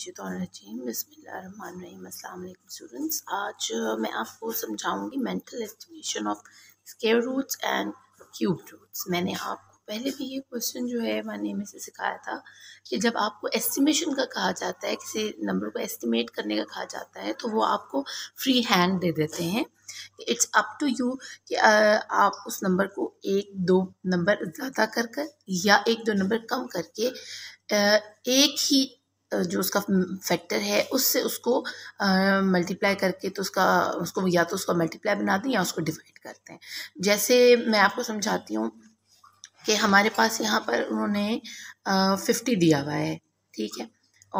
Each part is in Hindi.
शैतरजीम बसमीम अल्लाम स्टूडेंट्स आज मैं आपको समझाऊंगी mental estimation of square roots and cube roots मैंने आपको पहले भी ये क्वेश्चन जो है मैंने में से सिखाया था कि जब आपको एस्टिमेशन का कहा जाता है किसी नंबर को एस्टिमेट करने का कहा जाता है तो वो आपको फ्री हैंड दे देते हैं इट्स अप टू यू कि आप उस नंबर को एक दो नंबर ज़्यादा कर कर या एक दो नंबर कम करके एक ही जो उसका फैक्टर है उससे उसको मल्टीप्लाई करके तो उसका उसको या तो उसका मल्टीप्लाई बनाते हैं या उसको डिवाइड करते हैं जैसे मैं आपको समझाती हूँ कि हमारे पास यहाँ पर उन्होंने फिफ्टी दिया हुआ है ठीक है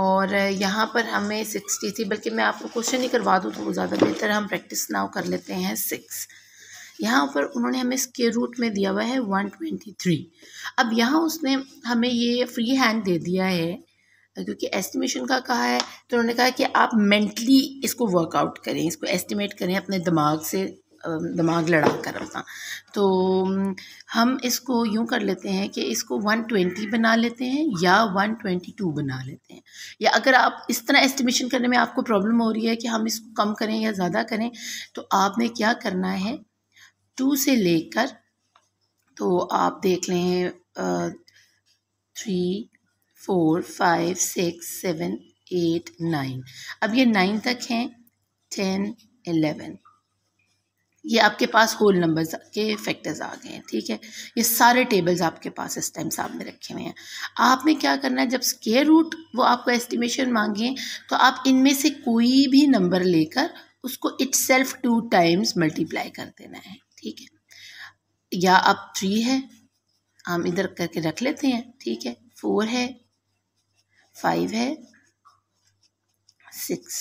और यहाँ पर हमें सिक्सटी थी बल्कि मैं आपको क्वेश्चन ही करवा दूँ तो ज़्यादा बेहतर हम प्रैक्टिस नाव कर लेते हैं सिक्स यहाँ पर उन्होंने हमें इसके रूट में दिया हुआ है वन ट्वेंटी थ्री अब यहाँ उसने हमें ये फ्री हैंड दे दिया है क्योंकि एस्टिमेशन का कहा है तो उन्होंने कहा कि आप मेंटली इसको वर्कआउट करें इसको एस्टिमेट करें अपने दिमाग से दिमाग लड़ा कर अपना तो हम इसको यूँ कर लेते हैं कि इसको 120 बना लेते हैं या 122 बना लेते हैं या अगर आप इस तरह एस्टिमेशन करने में आपको प्रॉब्लम हो रही है कि हम इसको कम करें या ज़्यादा करें तो आपने क्या करना है टू से लेकर तो आप देख लें three four five six seven eight nine अब ये नाइन तक हैं टेन एलेवन ये आपके पास होल नंबर्स के फैक्टर्स आ गए हैं ठीक है ये सारे टेबल्स आपके पास इस टाइम सामने रखे हुए हैं आपने क्या करना है जब स्केयर रूट वो आपको एस्टिमेशन मांगे तो आप इनमें से कोई भी नंबर लेकर उसको itself two times multiply कर देना है ठीक है या आप थ्री है हम इधर करके रख लेते हैं ठीक है फोर है फाइव है सिक्स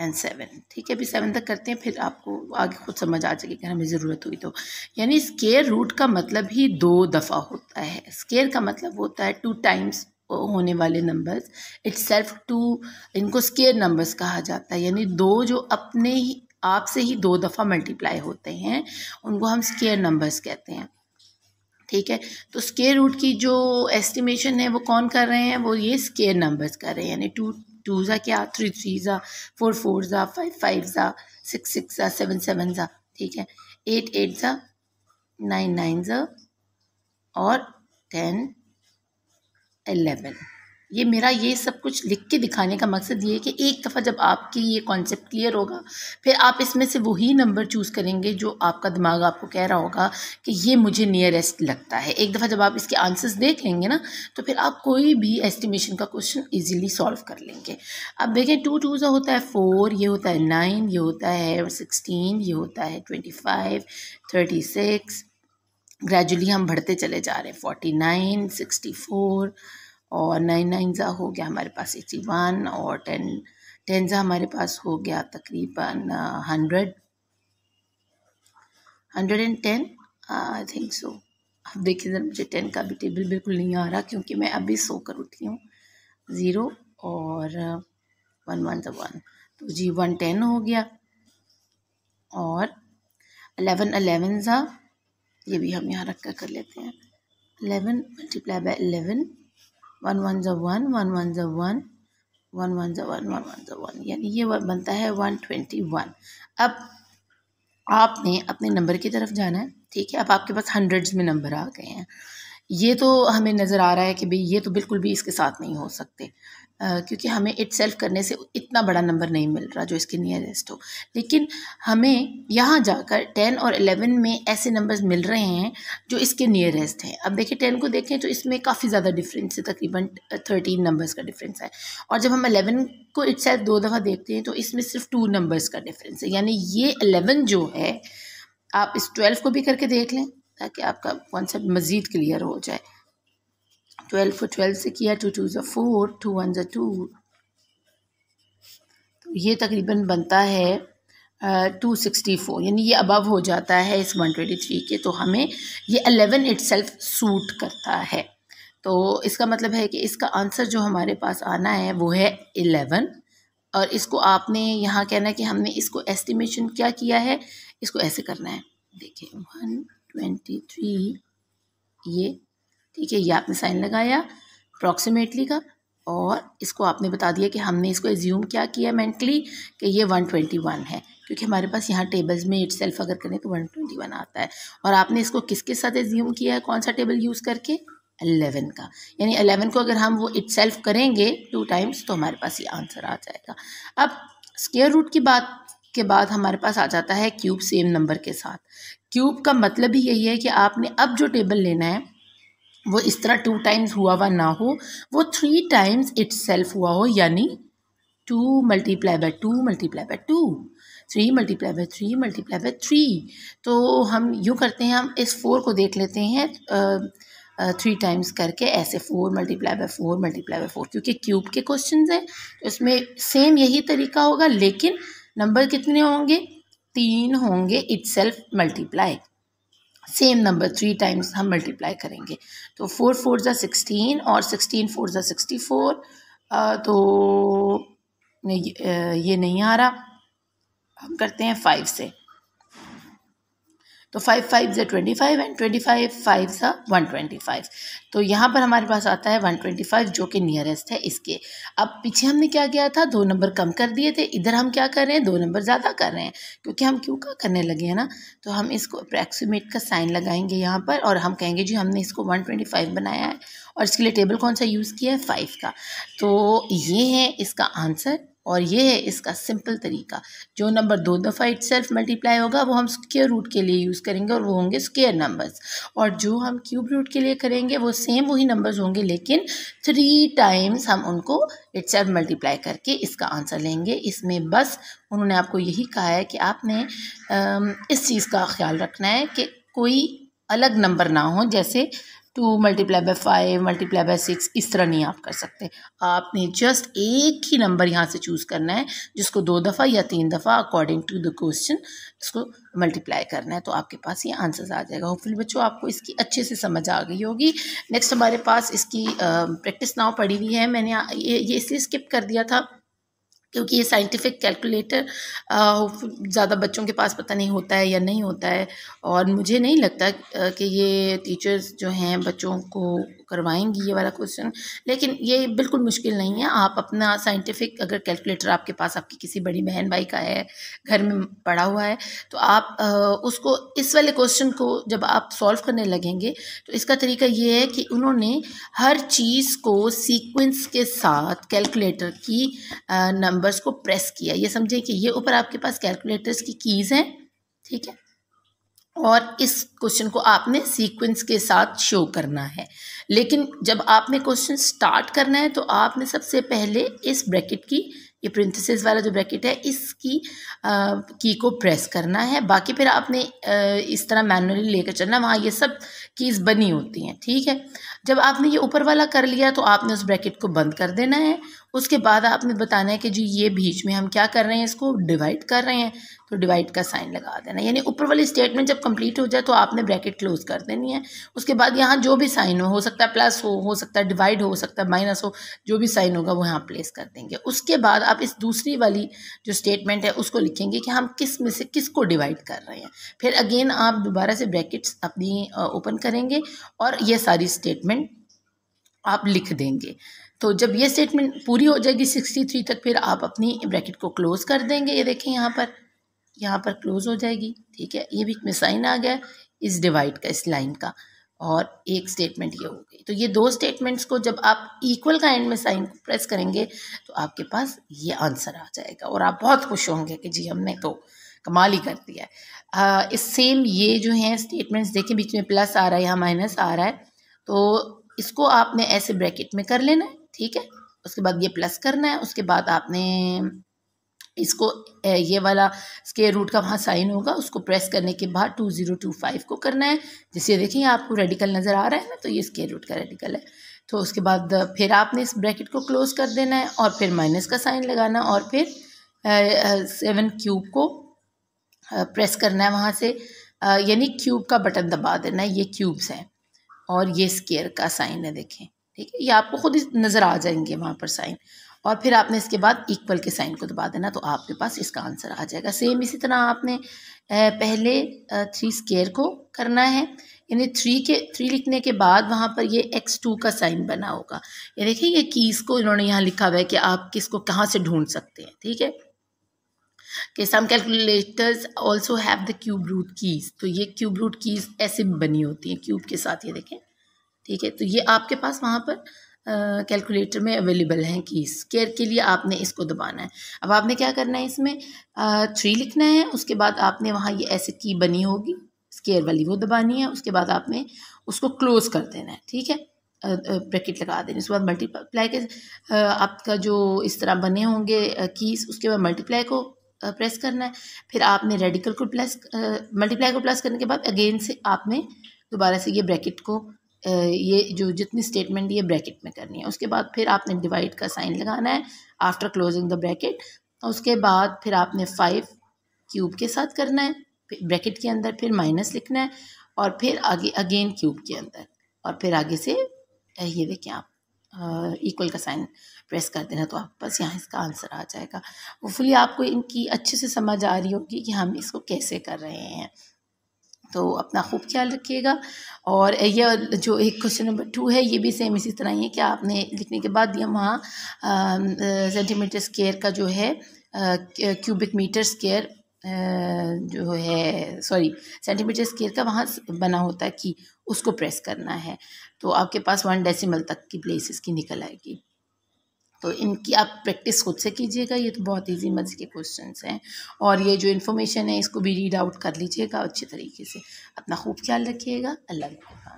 एंड सेवन ठीक है अभी सेवन तक करते हैं फिर आपको आगे खुद समझ आ जाएगी अगर हमें ज़रूरत हुई तो यानी स्केयर रूट का मतलब ही दो दफ़ा होता है स्केयर का मतलब होता है टू टाइम्स होने वाले नंबर्स इट्स सेल्फ टू इनको स्केयर नंबर्स कहा जाता है यानी दो जो अपने ही आप से ही दो दफ़ा मल्टीप्लाई होते हैं उनको हम स्केयर नंबर्स कहते हैं ठीक है तो स्केयर रूट की जो एस्टिमेशन है वो कौन कर रहे हैं वो ये स्केयर नंबर्स कर रहे हैं यानी टू टू ज़ा क्या थ्री थ्री ज़ा फोर फोर ज़ा फाइव फाइव ज़ा सिक्स सिक्स ज़ा सेवन सेवन ज़ा ठीक है एट एट ज़ा नाइन नाइन ज़ा और टेन एलेवन ये मेरा ये सब कुछ लिख के दिखाने का मकसद ये है कि एक दफ़ा जब आपकी ये कॉन्सेप्ट क्लियर होगा फिर आप इसमें से वही नंबर चूज़ करेंगे जो आपका दिमाग आपको कह रहा होगा कि ये मुझे नियरेस्ट लगता है एक दफ़ा जब आप इसके आंसर्स देख लेंगे ना तो फिर आप कोई भी एस्टिमेशन का क्वेश्चन ईजिली सॉल्व कर लेंगे अब देखें टू टू सा होता है फ़ोर ये होता है नाइन ये होता है सिक्सटीन ये होता है twenty five thirty six gradually हम बढ़ते चले जा रहे हैं फोर्टी नाइन सिक्सटी फोर और नाइन नाइन ज़ा हो गया हमारे पास एटी वन और टेन टेन ज़ा हमारे पास हो गया तकरीबन hundred hundred and ten I think so अब देखिए ज़रा मुझे टेन का भी टेबल बिल्कुल नहीं आ रहा क्योंकि मैं अभी सो कर उठी हूँ ज़ीरो और वन वन जो वन तो जी वन टेन हो गया और अलेवन अलेवन ज़ा ये भी हम यहाँ रख कर कर लेते हैं eleven multiply by eleven one one जो वन वन वन जो वन वन वन जो वन वन वन जो वन यानी ये बनता है वन ट्वेंटी वन अब आपने अपने नंबर की तरफ जाना है ठीक है अब आपके पास हंड्रेड्स में नंबर आ गए हैं ये तो हमें नज़र आ रहा है कि भाई ये तो बिल्कुल भी इसके साथ नहीं हो सकते क्योंकि हमें इट सेल्फ करने से इतना बड़ा नंबर नहीं मिल रहा जो इसके नियरेस्ट हो लेकिन हमें यहाँ जाकर टेन और एलेवन में ऐसे नंबर्स मिल रहे हैं जो इसके नियरेस्ट हैं अब देखिए टेन को देखें तो इसमें काफ़ी ज़्यादा डिफरेंस है तकरीबन थर्टीन नंबर्स का डिफरेंस है और जब हम अलेवन को इट सेल्फ दो दफ़ा देखते हैं तो इसमें सिर्फ टू नंबर्स का डिफरेंस है यानी ये अलेवन जो है आप इस ट्वेल्व को भी करके देख लें ताकि आपका कॉन्सेप्ट मज़ीद क्लियर हो जाए ट्वेल्व को ट्वेल्व से किया टू टू ज़ा फोर टू वन ज़ा टू तो ये तकरीबन बनता है टू सिक्सटी फोर यानी ये अबव हो जाता है इस वन ट्वेंटी थ्री के तो हमें ये अलेवन इट सेल्फ सूट करता है तो इसका मतलब है कि इसका आंसर जो हमारे पास आना है वो है एलेवन और इसको आपने यहाँ कहना है कि हमने इसको एस्टिमेशन क्या किया है इसको ऐसे करना है देखिए वन ट्वेंटी थ्री ये ठीक है ये आपने साइन लगाया अप्रॉक्सीमेटली का और इसको आपने बता दिया कि हमने इसको एज्यूम क्या किया मेंटली कि ये वन ट्वेंटी वन है क्योंकि हमारे पास यहाँ टेबल्स में इट सेल्फ अगर करें तो वन ट्वेंटी वन आता है और आपने इसको किसके साथ एज्यूम किया है कौन सा टेबल यूज़ करके अलेवन का यानी अलेवन को अगर हम वो इट सेल्फ करेंगे टू टाइम्स तो हमारे पास ये आंसर आ जाएगा अब स्केयर रूट की बात के बाद हमारे पास आ जाता है क्यूब सेम नंबर के साथ क्यूब का मतलब ही यही है कि आपने अब जो टेबल लेना है वो इस तरह टू टाइम्स हुआ हुआ ना हो वो थ्री टाइम्स इट्स हुआ हो यानी two multiply by two multiply by two three multiply by three multiply by three तो हम यूँ करते हैं हम इस फोर को देख लेते हैं थ्री टाइम्स करके ऐसे four multiply by four multiply by four क्योंकि क्यूब के क्वेश्चन हैं उसमें तो सेम यही तरीका होगा लेकिन नंबर कितने होंगे तीन होंगे itself multiply same number three times हम मल्टीप्लाई करेंगे तो फोर फोर ज़ा सिक्सटीन और सिक्सटीन फोर ज़ा सिक्सटी फोर तो ये नहीं आ रहा हम करते हैं फाइव से तो फाइव फाइव ज़ा twenty five and twenty five five ज़ा वन ट्वेंटी फाइव तो यहाँ पर हमारे पास आता है वन ट्वेंटी फाइव जो कि नियरेस्ट है इसके अब पीछे हमने क्या किया था दो नंबर कम कर दिए थे इधर हम क्या कर रहे हैं दो नंबर ज़्यादा कर रहे हैं क्योंकि हम क्यों का करने लगे हैं ना तो हम इसको अप्रैक्सीमेट का साइन लगाएंगे यहाँ पर और हम कहेंगे जी हमने इसको वन ट्वेंटी फाइव बनाया है और इसके लिए टेबल कौन सा यूज़ किया है फाइव का तो ये है इसका आंसर और ये है इसका सिंपल तरीका जो नंबर दो दफ़ा इट सेल्फ मल्टीप्लाई होगा वो हम स्केयर रूट के लिए यूज़ करेंगे और वो होंगे स्केयर नंबर्स और जो हम क्यूब रूट के लिए करेंगे वो सेम वही नंबर्स होंगे लेकिन थ्री टाइम्स हम उनको इट सेल्फ मल्टीप्लाई करके इसका आंसर लेंगे इसमें बस उन्होंने आपको यही कहा है कि आपने इस चीज़ का ख्याल रखना है कि कोई अलग नंबर ना हो जैसे two multiply by five multiply by six इस तरह नहीं आप कर सकते आपने जस्ट एक ही नंबर यहाँ से चूज़ करना है जिसको दो दफ़ा या तीन दफ़ा अकॉर्डिंग टू द क्वेश्चन इसको मल्टीप्लाई करना है तो आपके पास ये आंसर्स आ जाएगा होपफुल बच्चों आपको इसकी अच्छे से समझ आ गई होगी नेक्स्ट हमारे पास इसकी प्रैक्टिस नाव पड़ी हुई है मैंने ये ये इसलिए स्किप कर दिया था क्योंकि ये साइंटिफिक कैलकुलेटर ज़्यादा बच्चों के पास पता नहीं होता है या नहीं होता है और मुझे नहीं लगता कि ये टीचर्स जो हैं बच्चों को करवाएंगी ये वाला क्वेश्चन लेकिन ये बिल्कुल मुश्किल नहीं है आप अपना साइंटिफिक अगर कैलकुलेटर आपके पास आपकी किसी बड़ी बहन भाई का है घर में पड़ा हुआ है तो आप आ, उसको इस वाले क्वेश्चन को जब आप सॉल्व करने लगेंगे तो इसका तरीका ये है कि उन्होंने हर चीज़ को सीक्वेंस के साथ कैलकुलेटर की नंबर्स को प्रेस किया ये समझें कि ये ऊपर आपके पास कैलकुलेटर्स की कीज़ हैं ठीक है और इस क्वेश्चन को आपने सीक्वेंस के साथ शो करना है लेकिन जब आपने क्वेश्चन स्टार्ट करना है तो आपने सबसे पहले इस ब्रैकेट की ये प्रिंथसिस वाला जो ब्रैकेट है इसकी आ, की को प्रेस करना है बाकी फिर आपने आ, इस तरह मैनुअली लेकर चलना वहाँ ये सब कीज़ बनी होती हैं ठीक है जब आपने ये ऊपर वाला कर लिया तो आपने उस ब्रैकेट को बंद कर देना है उसके बाद आपने बताना है कि जी ये बीच में हम क्या कर रहे हैं इसको डिवाइड कर रहे हैं तो डिवाइड का साइन लगा देना यानी ऊपर वाली स्टेटमेंट जब कंप्लीट हो जाए तो आपने ब्रैकेट क्लोज कर देनी है उसके बाद यहाँ जो भी साइन हो हो सकता है प्लस हो हो सकता है डिवाइड हो सकता है माइनस हो जो भी साइन होगा वो यहाँ प्लेस कर देंगे उसके बाद आप इस दूसरी वाली जो स्टेटमेंट है उसको लिखेंगे कि हम किस में से किस को डिवाइड कर रहे हैं फिर अगेन आप दोबारा से ब्रैकेट्स अपनी ओपन करेंगे और ये सारी स्टेटमेंट आप लिख देंगे तो जब ये स्टेटमेंट पूरी हो जाएगी सिक्सटी थ्री तक फिर आप अपनी ब्रैकेट को क्लोज़ कर देंगे ये देखें यहाँ पर यहाँ पर क्लोज़ हो जाएगी ठीक है ये भी में साइन आ गया इस डिवाइड का इस लाइन का और एक स्टेटमेंट ये हो गई तो ये दो स्टेटमेंट्स को जब आप इक्वल का एंड में साइन को प्रेस करेंगे तो आपके पास ये आंसर आ जाएगा और आप बहुत खुश होंगे कि जी हमने तो कमाल ही कर दिया है इस सेम ये जो हैं स्टेटमेंट्स देखें बीच में प्लस आ रहा है या माइनस आ रहा है तो इसको आपने ऐसे ब्रैकेट में कर लेना है ठीक है उसके बाद ये प्लस करना है उसके बाद आपने इसको ये वाला स्केयर रूट का वहाँ साइन होगा उसको प्रेस करने के बाद टू ज़ीरो टू फाइव को करना है जिसे देखिए आपको रेडिकल नज़र आ रहा है ना तो ये स्केयर रूट का रेडिकल है तो उसके बाद फिर आपने इस ब्रैकेट को क्लोज़ कर देना है और फिर माइनस का साइन लगाना और फिर सेवन क्यूब को प्रेस करना है वहाँ से यानी क्यूब का बटन दबा देना है ये क्यूब्स हैं और ये स्केयर का साइन है देखें ठीक है ये आपको खुद ही नज़र आ जाएंगे वहाँ पर साइन और फिर आपने इसके बाद इक्वल के साइन को दबा देना तो आपके पास इसका आंसर आ जाएगा सेम इसी तरह आपने पहले थ्री स्केयर को करना है यानी थ्री के थ्री लिखने के बाद वहाँ पर ये एक्स टू का साइन बना होगा ये देखिए ये कीज़ को इन्होंने यहाँ लिखा हुआ है कि आप किसको कहाँ से ढूंढ सकते हैं ठीक है कि some calculators also have the cube root keys तो ये क्यूब रूट कीज़ ऐसे बनी होती हैं क्यूब के साथ ये देखें ठीक है तो ये आपके पास वहाँ पर कैलकुलेटर में अवेलेबल हैं कीज केयर के लिए आपने इसको दबाना है अब आपने क्या करना है इसमें थ्री लिखना है उसके बाद आपने वहाँ ये ऐसे की बनी होगी स्केयर वाली वो दबानी है उसके बाद आपने उसको क्लोज कर देना है ठीक है ब्रैकेट लगा देना उसके बाद मल्टीप्लाई के आपका जो इस तरह बने होंगे कीस उसके बाद मल्टीप्लाई को प्रेस करना है फिर आपने रेडिकल को प्लस मल्टीप्लाई को प्लस करने के बाद अगेन से आपने दोबारा से ये ब्रैकेट को ये जो जितनी स्टेटमेंट ये ब्रैकेट में करनी है उसके बाद फिर आपने डिवाइड का साइन लगाना है आफ्टर क्लोजिंग द ब्रैकेट उसके बाद फिर आपने फाइव क्यूब के साथ करना है ब्रैकेट के अंदर फिर माइनस लिखना है और फिर आगे अगेन क्यूब के अंदर और फिर आगे से ये देखें आप इक्वल का साइन प्रेस कर देना तो आप बस यहाँ इसका आंसर आ जाएगा फुली आपको इनकी अच्छे से समझ आ रही होगी कि हम इसको कैसे कर रहे हैं तो अपना खूब ख्याल रखिएगा और यह जो एक क्वेश्चन नंबर टू है ये भी सेम इसी तरह ही है कि आपने लिखने के बाद यह वहाँ सेंटीमीटर स्केयर का जो है क्यूबिक मीटर स्केयर जो है सॉरी सेंटीमीटर स्केयर का वहाँ बना होता है कि उसको प्रेस करना है तो आपके पास वन डेसिमल तक की प्लेसिस की निकल आएगी तो इनकी आप प्रैक्टिस खुद से कीजिएगा ये तो बहुत इजी मज़े के क्वेश्चन हैं और ये जो इन्फॉर्मेशन है इसको भी रीड आउट कर लीजिएगा अच्छे तरीके से अपना खूब ख्याल रखिएगा अल्लाह